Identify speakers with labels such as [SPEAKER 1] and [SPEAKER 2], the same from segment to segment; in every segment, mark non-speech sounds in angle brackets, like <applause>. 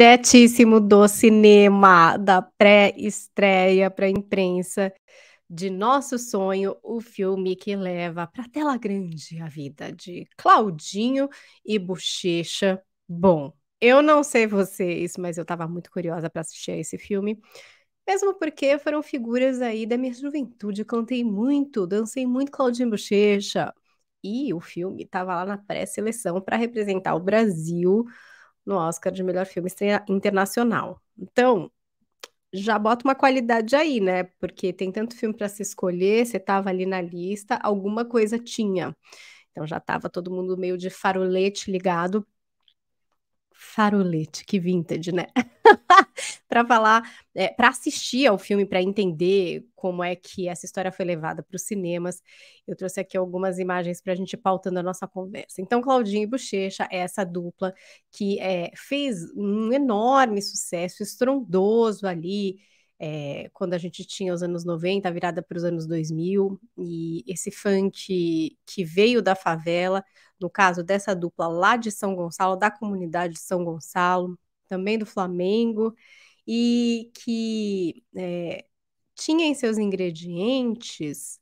[SPEAKER 1] diretíssimo do cinema, da pré-estreia para a imprensa de Nosso Sonho, o filme que leva para tela grande a vida de Claudinho e Bochecha. Bom, eu não sei vocês, mas eu estava muito curiosa para assistir a esse filme. Mesmo porque foram figuras aí da minha juventude, eu cantei muito, dancei muito Claudinho Bochecha. E o filme estava lá na pré-seleção para representar o Brasil no Oscar de melhor filme internacional. Então, já bota uma qualidade aí, né? Porque tem tanto filme para se escolher, você estava ali na lista, alguma coisa tinha. Então já estava todo mundo meio de farolete ligado. Farolete, que vintage, né? <laughs> para falar, é, para assistir ao filme, para entender como é que essa história foi levada para os cinemas. Eu trouxe aqui algumas imagens para a gente pautando a nossa conversa. Então, Claudinho e Bochecha é essa dupla que é, fez um enorme sucesso, estrondoso ali. É, quando a gente tinha os anos 90, virada para os anos 2000, e esse funk que veio da favela, no caso dessa dupla lá de São Gonçalo, da comunidade de São Gonçalo, também do Flamengo, e que é, tinha em seus ingredientes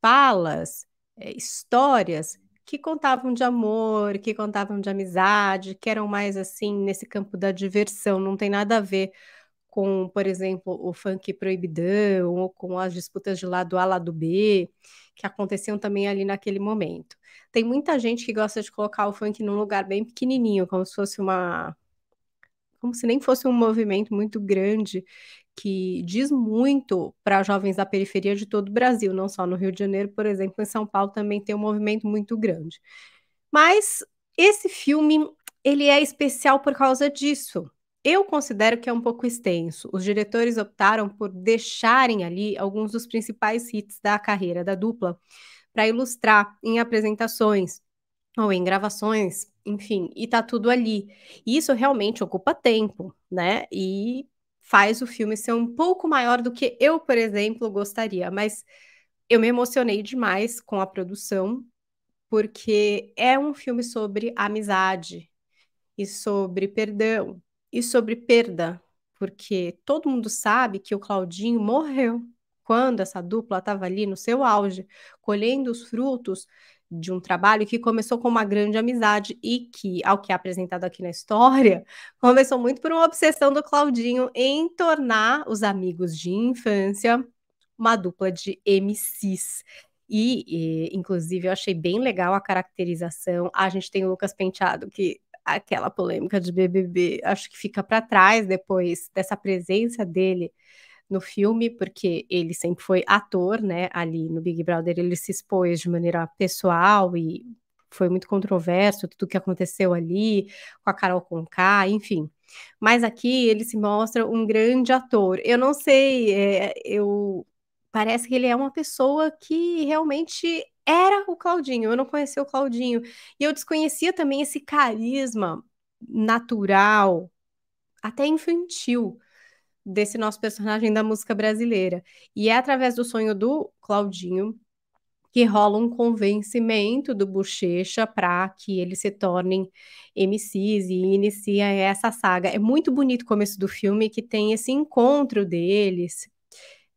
[SPEAKER 1] falas, é, histórias que contavam de amor, que contavam de amizade, que eram mais assim nesse campo da diversão, não tem nada a ver com, por exemplo, o funk proibidão ou com as disputas de lado A, lado B, que aconteciam também ali naquele momento. Tem muita gente que gosta de colocar o funk num lugar bem pequenininho, como se fosse uma como se nem fosse um movimento muito grande que diz muito para jovens da periferia de todo o Brasil, não só no Rio de Janeiro, por exemplo, em São Paulo também tem um movimento muito grande. Mas esse filme, ele é especial por causa disso. Eu considero que é um pouco extenso. Os diretores optaram por deixarem ali alguns dos principais hits da carreira da dupla para ilustrar em apresentações, ou em gravações, enfim, e tá tudo ali. E isso realmente ocupa tempo, né? E faz o filme ser um pouco maior do que eu, por exemplo, gostaria, mas eu me emocionei demais com a produção, porque é um filme sobre amizade e sobre perdão e sobre perda, porque todo mundo sabe que o Claudinho morreu quando essa dupla estava ali no seu auge, colhendo os frutos de um trabalho que começou com uma grande amizade e que, ao que é apresentado aqui na história, <laughs> começou muito por uma obsessão do Claudinho em tornar os amigos de infância uma dupla de MCs. E, e inclusive, eu achei bem legal a caracterização. A gente tem o Lucas Penteado, que aquela polêmica de BBB acho que fica para trás depois dessa presença dele no filme, porque ele sempre foi ator, né? Ali no Big Brother ele se expôs de maneira pessoal e foi muito controverso tudo o que aconteceu ali com a Carol Conká, enfim. Mas aqui ele se mostra um grande ator. Eu não sei, é, eu parece que ele é uma pessoa que realmente era o Claudinho. Eu não conhecia o Claudinho e eu desconhecia também esse carisma natural, até infantil desse nosso personagem da música brasileira. E é através do sonho do Claudinho que rola um convencimento do Bochecha para que eles se tornem MCs e inicia essa saga. É muito bonito o começo do filme que tem esse encontro deles.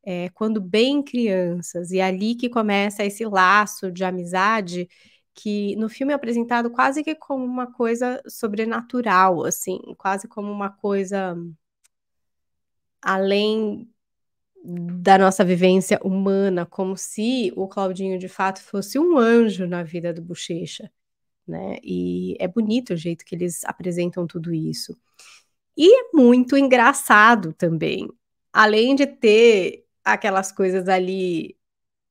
[SPEAKER 1] É, quando bem crianças, e é ali que começa esse laço de amizade que no filme é apresentado quase que como uma coisa sobrenatural, assim, quase como uma coisa além da nossa vivência humana, como se o Claudinho de fato fosse um anjo na vida do Bochecha, né? E é bonito o jeito que eles apresentam tudo isso. E é muito engraçado também, além de ter aquelas coisas ali,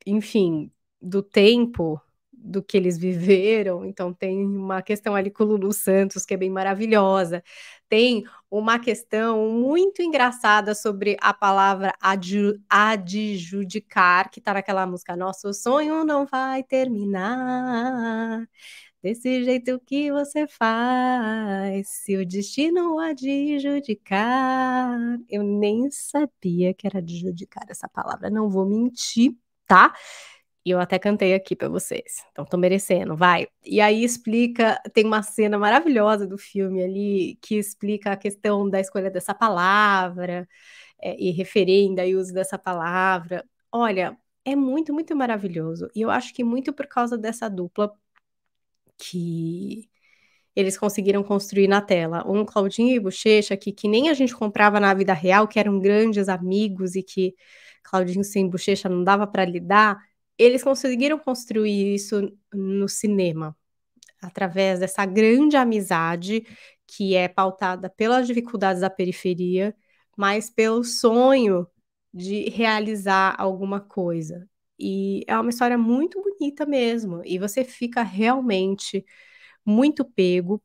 [SPEAKER 1] enfim, do tempo do que eles <laughs> viveram. Então tem uma questão ali com o Lulu Santos que é bem maravilhosa tem uma questão muito engraçada sobre a palavra adju adjudicar, que está naquela música Nosso sonho não vai terminar. Desse jeito que você faz, se o destino adjudicar. Eu nem sabia que era adjudicar essa palavra, não vou mentir, tá? E eu até cantei aqui para vocês. Então tô merecendo, vai. E aí explica, tem uma cena maravilhosa do filme ali que explica a questão da escolha dessa palavra é, e referenda e uso dessa palavra. Olha, é muito, muito maravilhoso. E eu acho que muito por causa dessa dupla que eles conseguiram construir na tela. Um Claudinho e Bochecha, que, que nem a gente comprava na vida real, que eram grandes amigos e que Claudinho sem bochecha não dava para lidar eles conseguiram construir isso no cinema, através dessa grande amizade que é pautada pelas dificuldades da periferia, mas pelo sonho de realizar alguma coisa. E é uma história muito bonita mesmo, e você fica realmente muito pego,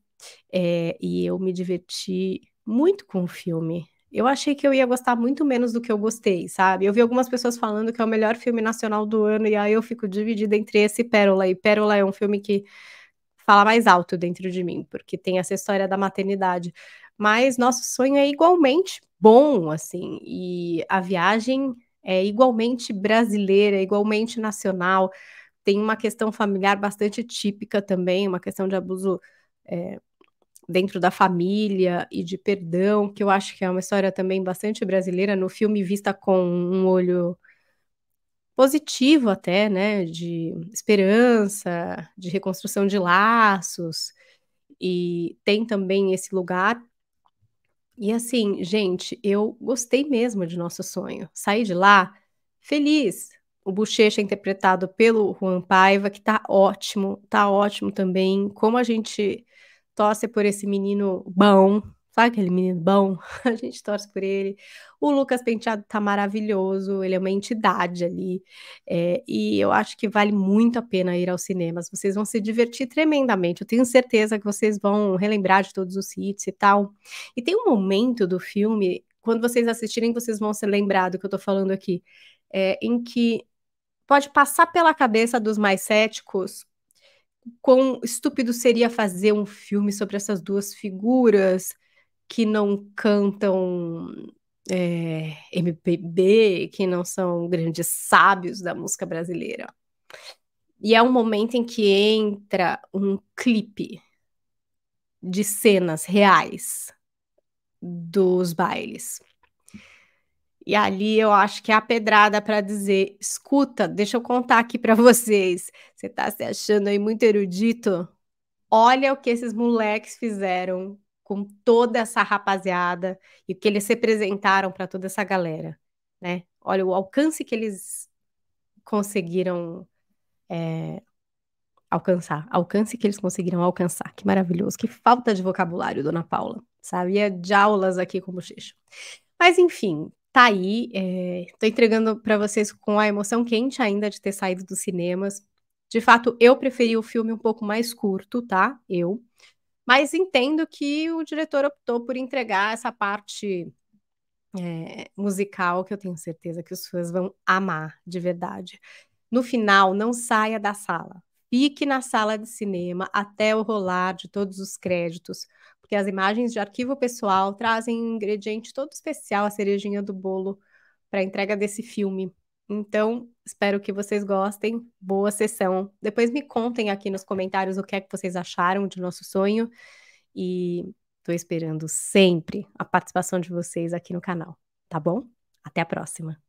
[SPEAKER 1] é, e eu me diverti muito com o filme eu achei que eu ia gostar muito menos do que eu gostei, sabe? Eu vi algumas pessoas falando que é o melhor filme nacional do ano, e aí eu fico dividida entre esse Pérola. E Pérola é um filme que fala mais alto dentro de mim, porque tem essa história da maternidade. Mas nosso sonho é igualmente bom, assim, e a viagem é igualmente brasileira, é igualmente nacional. Tem uma questão familiar bastante típica também, uma questão de abuso é, dentro da família e de perdão, que eu acho que é uma história também bastante brasileira, no filme vista com um olho positivo até, né, de esperança, de reconstrução de laços, e tem também esse lugar. E assim, gente, eu gostei mesmo de Nosso Sonho. Saí de lá feliz. O Bochecha é interpretado pelo Juan Paiva, que tá ótimo, tá ótimo também. Como a gente torce por esse menino bom, sabe aquele menino bom? <laughs> A gente torce por ele. O Lucas Penteado tá maravilhoso, ele é uma entidade ali. É, e eu acho que vale muito a pena ir aos cinemas. Vocês vão se divertir tremendamente. Eu tenho certeza que vocês vão relembrar de todos os hits e tal. E tem um momento do filme, quando vocês assistirem, vocês vão se lembrar do que eu tô falando aqui, é, em que pode passar pela cabeça dos mais céticos quão estúpido seria fazer um filme sobre essas duas figuras que não cantam é, MPB, que não são grandes sábios da música brasileira. E é um momento em que entra um clipe de cenas reais dos bailes. E ali eu acho que é a pedrada para dizer: escuta, deixa eu contar aqui para vocês. Você está se achando aí muito erudito? Olha o que esses moleques fizeram com toda essa rapaziada e o que eles representaram para toda essa galera, né? Olha o alcance que eles conseguiram é, alcançar, alcance que eles conseguiram alcançar. Que maravilhoso, que falta de vocabulário, Dona Paula. Sabia é de aulas aqui com o bochecho. Mas enfim, tá aí. É, tô entregando para vocês com a emoção quente ainda de ter saído dos cinemas. De fato, eu preferi o filme um pouco mais curto, tá? Eu. Mas entendo que o diretor optou por entregar essa parte é, musical que eu tenho certeza que os fãs vão amar de verdade. No final, não saia da sala. Fique na sala de cinema até o rolar de todos os créditos, porque as imagens de arquivo pessoal trazem um ingrediente todo especial, a cerejinha do bolo, para a entrega desse filme. Então, espero que vocês gostem. Boa sessão. Depois me contem aqui nos comentários o que é que vocês acharam de nosso sonho. E estou esperando sempre a participação de vocês aqui no canal, tá bom? Até a próxima!